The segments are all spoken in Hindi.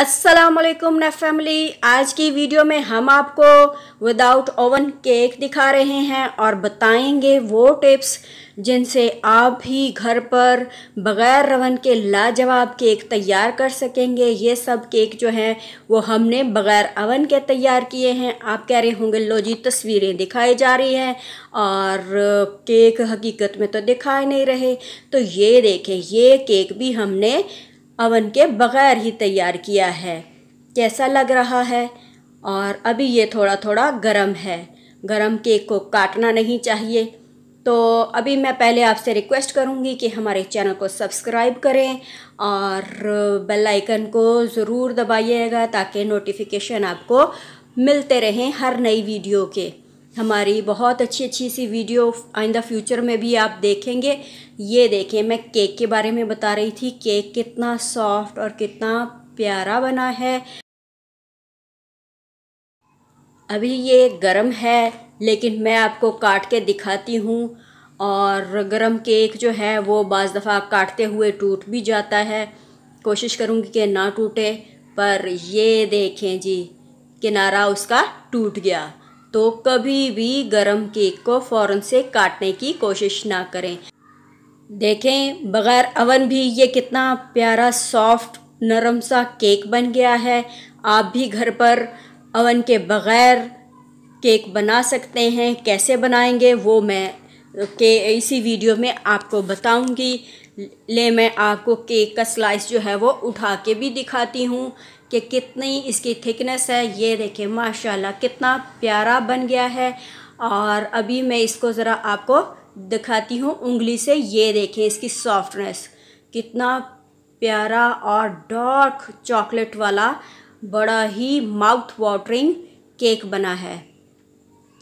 असलकुम न फैमिली आज की वीडियो में हम आपको विदाउट ओवन केक दिखा रहे हैं और बताएंगे वो टिप्स जिनसे आप भी घर पर बग़ैर रवन के लाजवाब केक तैयार कर सकेंगे ये सब केक जो हैं वो हमने बग़ैर ओवन के तैयार किए हैं आप कह रहे होंगे लो जी तस्वीरें दिखाई जा रही हैं और केक हकीकत में तो दिखाई नहीं रहे तो ये देखें ये केक भी हमने अवन के बग़ैर ही तैयार किया है कैसा लग रहा है और अभी ये थोड़ा थोड़ा गरम है गरम केक को काटना नहीं चाहिए तो अभी मैं पहले आपसे रिक्वेस्ट करूंगी कि हमारे चैनल को सब्सक्राइब करें और बेल आइकन को ज़रूर दबाइएगा ताकि नोटिफिकेशन आपको मिलते रहें हर नई वीडियो के हमारी बहुत अच्छी अच्छी सी वीडियो आइंदा फ्यूचर में भी आप देखेंगे ये देखें मैं केक के बारे में बता रही थी केक कितना सॉफ्ट और कितना प्यारा बना है अभी ये गरम है लेकिन मैं आपको काट के दिखाती हूँ और गरम केक जो है वो बज़ दफ़ा काटते हुए टूट भी जाता है कोशिश करूँगी कि ना टूटे पर ये देखें जी किनारा उसका टूट गया तो कभी भी गर्म केक को फ़ौर से काटने की कोशिश ना करें देखें बग़ैर अवन भी ये कितना प्यारा सॉफ्ट नरम सा केक बन गया है आप भी घर पर अवन के बग़ैर केक बना सकते हैं कैसे बनाएंगे वो मैं के इसी वीडियो में आपको बताऊंगी ले मैं आपको केक का स्लाइस जो है वो उठा के भी दिखाती हूँ कि कितनी इसकी थिकनेस है ये देखें माशाल्लाह कितना प्यारा बन गया है और अभी मैं इसको ज़रा आपको दिखाती हूँ उंगली से ये देखें इसकी सॉफ्टनेस कितना प्यारा और डार्क चॉकलेट वाला बड़ा ही माउथ वाटरिंग केक बना है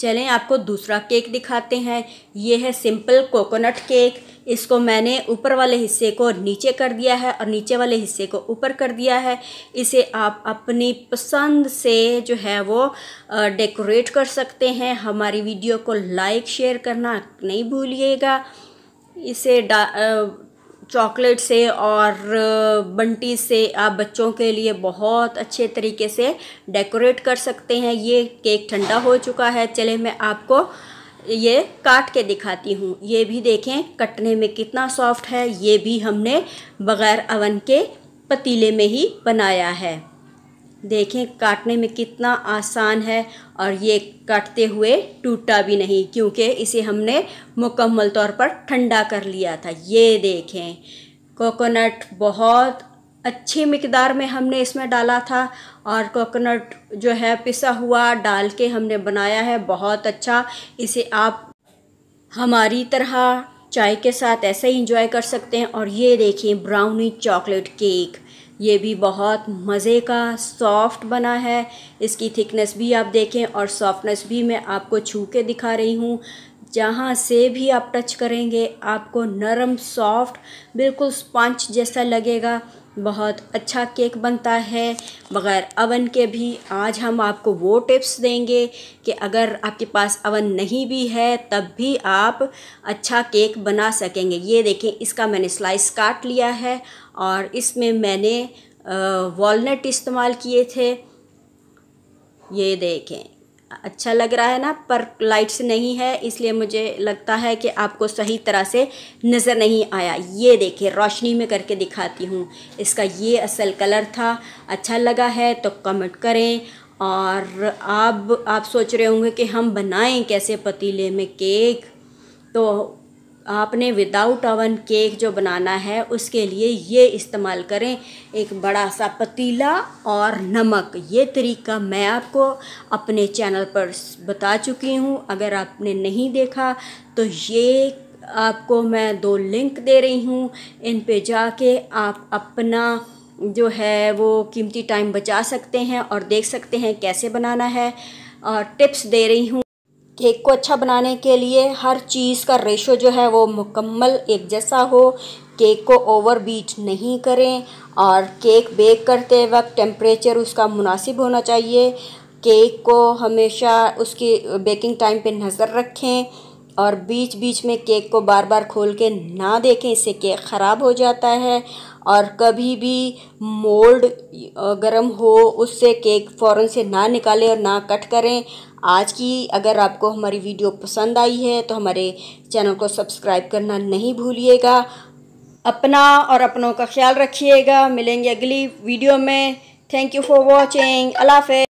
चलें आपको दूसरा केक दिखाते हैं ये है सिंपल कोकोनट केक इसको मैंने ऊपर वाले हिस्से को नीचे कर दिया है और नीचे वाले हिस्से को ऊपर कर दिया है इसे आप अपनी पसंद से जो है वो डेकोरेट कर सकते हैं हमारी वीडियो को लाइक शेयर करना नहीं भूलिएगा इसे चॉकलेट से और बंटी से आप बच्चों के लिए बहुत अच्छे तरीके से डेकोरेट कर सकते हैं ये केक ठंडा हो चुका है चले मैं आपको ये काट के दिखाती हूँ ये भी देखें कटने में कितना सॉफ्ट है ये भी हमने बग़ैर अवन के पतीले में ही बनाया है देखें काटने में कितना आसान है और ये काटते हुए टूटा भी नहीं क्योंकि इसे हमने मुकम्मल तौर पर ठंडा कर लिया था ये देखें कोकोनट बहुत अच्छी मकदार में हमने इसमें डाला था और कोकोनट जो है पिसा हुआ डाल के हमने बनाया है बहुत अच्छा इसे आप हमारी तरह चाय के साथ ऐसे ही इंजॉय कर सकते हैं और ये देखिए ब्राउनी चॉकलेट केक ये भी बहुत मज़े का सॉफ्ट बना है इसकी थिकनेस भी आप देखें और सॉफ्टनेस भी मैं आपको छू के दिखा रही हूँ जहाँ से भी आप टच करेंगे आपको नरम सॉफ्ट बिल्कुल स्पंच जैसा लगेगा बहुत अच्छा केक बनता है बग़ैर अवन के भी आज हम आपको वो टिप्स देंगे कि अगर आपके पास अवन नहीं भी है तब भी आप अच्छा केक बना सकेंगे ये देखें इसका मैंने स्लाइस काट लिया है और इसमें मैंने वॉलनट इस्तेमाल किए थे ये देखें अच्छा लग रहा है ना पर लाइट्स नहीं है इसलिए मुझे लगता है कि आपको सही तरह से नज़र नहीं आया ये देखिए रोशनी में करके दिखाती हूँ इसका ये असल कलर था अच्छा लगा है तो कमेंट करें और आप आप सोच रहे होंगे कि हम बनाएं कैसे पतीले में केक तो आपने विदाउट ओवन केक जो बनाना है उसके लिए ये इस्तेमाल करें एक बड़ा सा पतीला और नमक ये तरीका मैं आपको अपने चैनल पर बता चुकी हूँ अगर आपने नहीं देखा तो ये आपको मैं दो लिंक दे रही हूँ इन पे जाके आप अपना जो है वो कीमती टाइम बचा सकते हैं और देख सकते हैं कैसे बनाना है और टिप्स दे रही हूँ केक को अच्छा बनाने के लिए हर चीज़ का रेशो जो है वो मुकम्मल एक जैसा हो केक को ओवर बीट नहीं करें और केक बेक करते वक्त टेम्परेचर उसका मुनासिब होना चाहिए केक को हमेशा उसकी बेकिंग टाइम पे नज़र रखें और बीच बीच में केक को बार बार खोल के ना देखें इससे केक ख़राब हो जाता है और कभी भी मोल्ड गर्म हो उससे केक फ़ौरन से ना निकालें और ना कट करें आज की अगर आपको हमारी वीडियो पसंद आई है तो हमारे चैनल को सब्सक्राइब करना नहीं भूलिएगा अपना और अपनों का ख्याल रखिएगा मिलेंगे अगली वीडियो में thank you for watching Allah